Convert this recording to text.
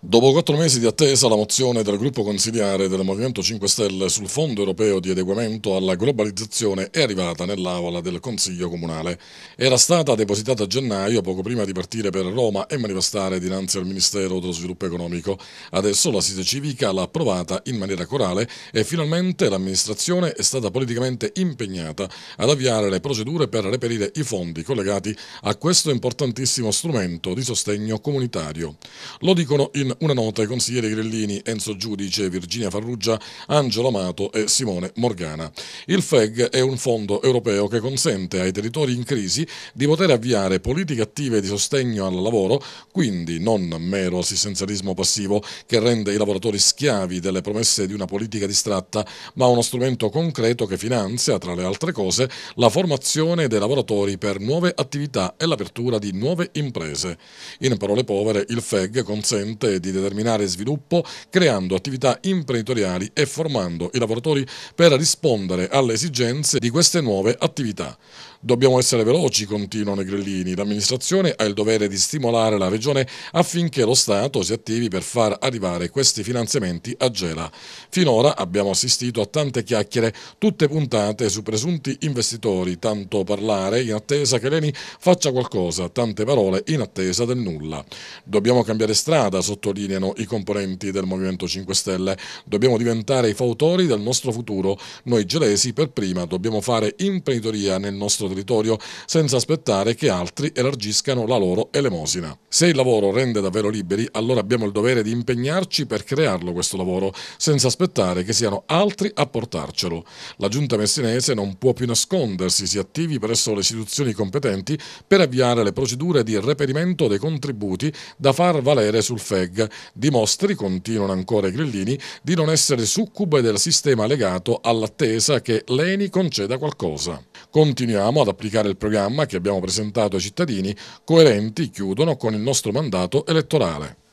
Dopo quattro mesi di attesa, la mozione del gruppo consigliare del Movimento 5 Stelle sul Fondo Europeo di adeguamento alla globalizzazione è arrivata nell'aula del Consiglio Comunale. Era stata depositata a gennaio, poco prima di partire per Roma e manifestare dinanzi al Ministero dello Sviluppo Economico. Adesso la sede civica l'ha approvata in maniera corale e finalmente l'amministrazione è stata politicamente impegnata ad avviare le procedure per reperire i fondi collegati a questo importantissimo strumento di sostegno comunitario. Lo dicono in in una nota i consiglieri Grellini, Enzo Giudice, Virginia Farrugia, Angelo Amato e Simone Morgana. Il FEG è un fondo europeo che consente ai territori in crisi di poter avviare politiche attive di sostegno al lavoro, quindi non mero assistenzialismo passivo che rende i lavoratori schiavi delle promesse di una politica distratta, ma uno strumento concreto che finanzia, tra le altre cose, la formazione dei lavoratori per nuove attività e l'apertura di nuove imprese. In parole povere, il FEG consente di determinare sviluppo, creando attività imprenditoriali e formando i lavoratori per rispondere alle esigenze di queste nuove attività. Dobbiamo essere veloci, continuano i Negrellini. L'amministrazione ha il dovere di stimolare la Regione affinché lo Stato si attivi per far arrivare questi finanziamenti a Gela. Finora abbiamo assistito a tante chiacchiere, tutte puntate su presunti investitori, tanto parlare in attesa che l'ENI faccia qualcosa, tante parole in attesa del nulla. Dobbiamo cambiare strada, sottolineano i componenti del Movimento 5 Stelle. Dobbiamo diventare i fautori del nostro futuro. Noi gelesi per prima dobbiamo fare imprenditoria nel nostro nostro territorio senza aspettare che altri elargiscano la loro elemosina. Se il lavoro rende davvero liberi, allora abbiamo il dovere di impegnarci per crearlo questo lavoro, senza aspettare che siano altri a portarcelo. La giunta messinese non può più nascondersi, si attivi presso le istituzioni competenti per avviare le procedure di reperimento dei contributi da far valere sul FEG. Dimostri, continuano ancora i grillini, di non essere succube del sistema legato all'attesa che l'ENI conceda qualcosa. Continuiamo impegniamo ad applicare il programma che abbiamo presentato ai cittadini, coerenti, chiudono, con il nostro mandato elettorale.